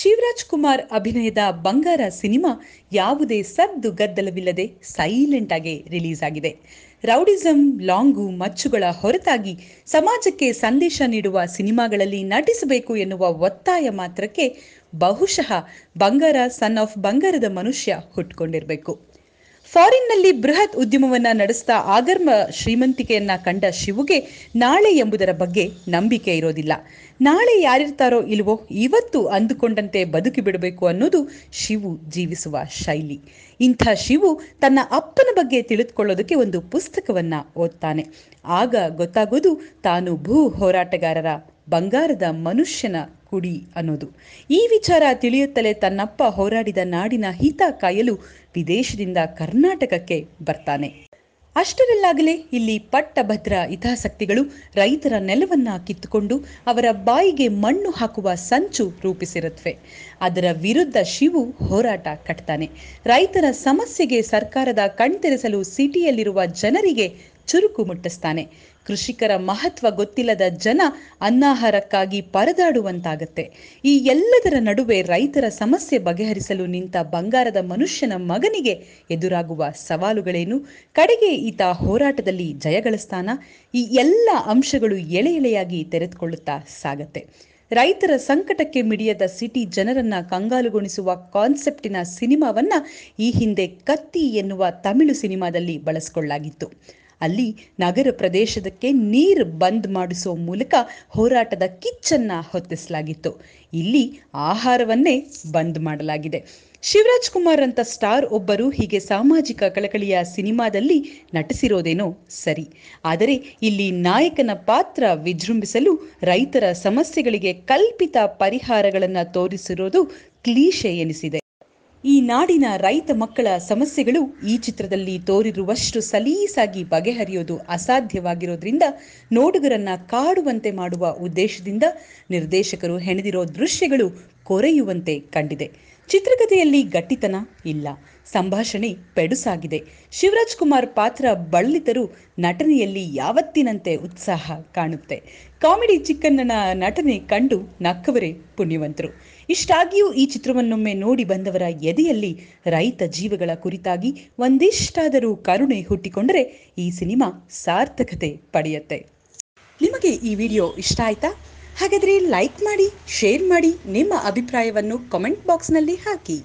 ಶಿವರಾಜ್ ಕುಮಾರ್ ಅಭಿನಯದ ಬಂಗಾರ ಸಿನಿಮಾ ಯಾವುದೇ ಸದ್ದು ಗದ್ದಲವಿಲ್ಲದೆ ಸೈಲೆಂಟ್ ಆಗಿ ರಿಲೀಸ್ ಆಗಿದೆ ರೌಡಿಸಂ ಲಾಂಗು ಮಚ್ಚುಗಳ ಹೊರತಾಗಿ ಸಮಾಜಕ್ಕೆ ಸಂದೇಶ ನೀಡುವ ಸಿನಿಮಾಗಳಲ್ಲಿ ನಟಿಸಬೇಕು ಎನ್ನುವ ಒತ್ತಾಯ ಮಾತ್ರಕ್ಕೆ ಬಹುಶಃ ಬಂಗಾರ ಸನ್ ಆಫ್ ಬಂಗಾರದ ಮನುಷ್ಯ ಹುಟ್ಕೊಂಡಿರಬೇಕು ಫಾರಿನ್ನಲ್ಲಿ ಬೃಹತ್ ಉದ್ಯಮವನ್ನು ನಡೆಸ್ತಾ ಆಗರ್ಮ ಶ್ರೀಮಂತಿಕೆಯನ್ನ ಕಂಡ ಶಿವುಗೆ ನಾಳೆ ಎಂಬುದರ ಬಗ್ಗೆ ನಂಬಿಕೆ ಇರೋದಿಲ್ಲ ನಾಳೆ ಯಾರಿರ್ತಾರೋ ಇಲ್ವೋ ಇವತ್ತು ಅಂದುಕೊಂಡಂತೆ ಬದುಕಿ ಬಿಡಬೇಕು ಅನ್ನೋದು ಶಿವು ಜೀವಿಸುವ ಶೈಲಿ ಇಂಥ ಶಿವು ತನ್ನ ಅಪ್ಪನ ಬಗ್ಗೆ ತಿಳಿದುಕೊಳ್ಳೋದಕ್ಕೆ ಒಂದು ಪುಸ್ತಕವನ್ನ ಓದ್ತಾನೆ ಆಗ ಗೊತ್ತಾಗೋದು ತಾನು ಭೂ ಹೋರಾಟಗಾರರ ಬಂಗಾರದ ಮನುಷ್ಯನ ಕುಡಿ ಅನ್ನೋದು ಈ ವಿಚಾರ ತಿಳಿಯುತ್ತಲೇ ತನ್ನಪ್ಪ ಹೋರಾಡಿದ ನಾಡಿನ ಹಿತ ಕಾಯಲು ವಿದೇಶದಿಂದ ಕರ್ನಾಟಕಕ್ಕೆ ಬರ್ತಾನೆ ಅಷ್ಟರಲ್ಲಾಗಲೇ ಇಲ್ಲಿ ಪಟ್ಟಭದ್ರ ಹಿತಾಸಕ್ತಿಗಳು ರೈತರ ನೆಲವನ್ನ ಕಿತ್ತುಕೊಂಡು ಅವರ ಬಾಯಿಗೆ ಮಣ್ಣು ಹಾಕುವ ಸಂಚು ರೂಪಿಸಿರುತ್ತವೆ ಅದರ ವಿರುದ್ಧ ಶಿವು ಹೋರಾಟ ಕಟ್ತಾನೆ ರೈತರ ಸಮಸ್ಯೆಗೆ ಸರ್ಕಾರದ ಕಣ್ತೆರೆಸಲು ಸಿಟಿಯಲ್ಲಿರುವ ಜನರಿಗೆ ಚುರುಕು ಮುಟ್ಟಿಸ್ತಾನೆ ಕೃಷಿಕರ ಮಹತ್ವ ಗೊತ್ತಿಲ್ಲದ ಜನ ಅನ್ನಾಹಾರಕ್ಕಾಗಿ ಪರದಾಡುವಂತಾಗತ್ತೆ ಈ ಎಲ್ಲದರ ನಡುವೆ ರೈತರ ಸಮಸ್ಯೆ ಬಗೆಹರಿಸಲು ನಿಂತ ಬಂಗಾರದ ಮನುಷ್ಯನ ಮಗನಿಗೆ ಎದುರಾಗುವ ಸವಾಲುಗಳೇನು ಕಡೆಗೆ ಈತ ಹೋರಾಟದಲ್ಲಿ ಜಯಗಳಿಸ್ತಾನ ಈ ಎಲ್ಲ ಅಂಶಗಳು ಎಳೆ ಎಳೆಯಾಗಿ ತೆರೆದುಕೊಳ್ಳುತ್ತಾ ಸಾಗತ್ತೆ ರೈತರ ಸಂಕಟಕ್ಕೆ ಮಿಡಿಯದ ಸಿಟಿ ಜನರನ್ನ ಕಂಗಾಲುಗೊಳಿಸುವ ಕಾನ್ಸೆಪ್ಟಿನ ಸಿನಿಮಾವನ್ನ ಈ ಹಿಂದೆ ಕತ್ತಿ ಎನ್ನುವ ತಮಿಳು ಸಿನಿಮಾದಲ್ಲಿ ಬಳಸಿಕೊಳ್ಳಲಾಗಿತ್ತು ಅಲ್ಲಿ ನಗರ ಪ್ರದೇಶದಕ್ಕೆ ನೀರು ಬಂದ್ ಮಾಡಿಸುವ ಮೂಲಕ ಹೋರಾಟದ ಕಿಚ್ಚನ್ನ ಹೊತ್ತಿಸಲಾಗಿತ್ತು ಇಲ್ಲಿ ಆಹಾರವನ್ನೇ ಬಂದ್ ಮಾಡಲಾಗಿದೆ ಶಿವರಾಜ್ ಕುಮಾರ್ ಅಂತ ಸ್ಟಾರ್ ಒಬ್ಬರು ಹೀಗೆ ಸಾಮಾಜಿಕ ಕಳಕಳಿಯ ಸಿನಿಮಾದಲ್ಲಿ ನಟಿಸಿರೋದೇನೋ ಸರಿ ಆದರೆ ಇಲ್ಲಿ ನಾಯಕನ ಪಾತ್ರ ವಿಜೃಂಭಿಸಲು ರೈತರ ಸಮಸ್ಯೆಗಳಿಗೆ ಕಲ್ಪಿತ ಪರಿಹಾರಗಳನ್ನು ತೋರಿಸಿರೋದು ಕ್ಲೀಶೆ ಎನಿಸಿದೆ ಈ ನಾಡಿನ ರೈತ ಮಕ್ಕಳ ಸಮಸ್ಯೆಗಳು ಈ ಚಿತ್ರದಲ್ಲಿ ತೋರಿರುವಷ್ಟು ಸಲೀಸಾಗಿ ಬಗೆಹರಿಯೋದು ಅಸಾಧ್ಯವಾಗಿರೋದ್ರಿಂದ ನೋಡುಗರನ್ನ ಕಾಡುವಂತೆ ಮಾಡುವ ಉದ್ದೇಶದಿಂದ ನಿರ್ದೇಶಕರು ಹೆಣೆದಿರೋ ದೃಶ್ಯಗಳು ಕೊರೆಯುವಂತೆ ಕಂಡಿದೆ ಚಿತ್ರಕಥೆಯಲ್ಲಿ ಗಟ್ಟಿತನ ಇಲ್ಲ ಸಂಭಾಷಣೆ ಪೆಡುಸಾಗಿದೆ ಶಿವರಾಜ್ ಕುಮಾರ್ ಪಾತ್ರ ಬಳ್ಳಿತರೂ ನಟನೆಯಲ್ಲಿ ಯಾವತ್ತಿನಂತೆ ಉತ್ಸಾಹ ಕಾಣುತ್ತೆ ಕಾಮಿಡಿ ಚಿಕ್ಕಣ್ಣನ ನಟನೆ ಕಂಡು ನಕ್ಕವರೇ ಪುಣ್ಯವಂತರು ಇಷ್ಟಾಗಿಯೂ ಈ ಚಿತ್ರವನ್ನೊಮ್ಮೆ ನೋಡಿ ಬಂದವರ ಎದೆಯಲ್ಲಿ ರೈತ ಜೀವಗಳ ಕುರಿತಾಗಿ ಒಂದಿಷ್ಟಾದರೂ ಕರುಣೆ ಹುಟ್ಟಿಕೊಂಡರೆ ಈ ಸಿನಿಮಾ ಸಾರ್ಥಕತೆ ಪಡೆಯುತ್ತೆ ನಿಮಗೆ ಈ ವಿಡಿಯೋ ಇಷ್ಟ ಆಯ್ತಾ ಹಾಗಾದರೆ ಲೈಕ್ ಮಾಡಿ ಶೇರ್ ಮಾಡಿ ನಿಮ್ಮ ಅಭಿಪ್ರಾಯವನ್ನು ಕಮೆಂಟ್ ಬಾಕ್ಸ್ನಲ್ಲಿ ಹಾಕಿ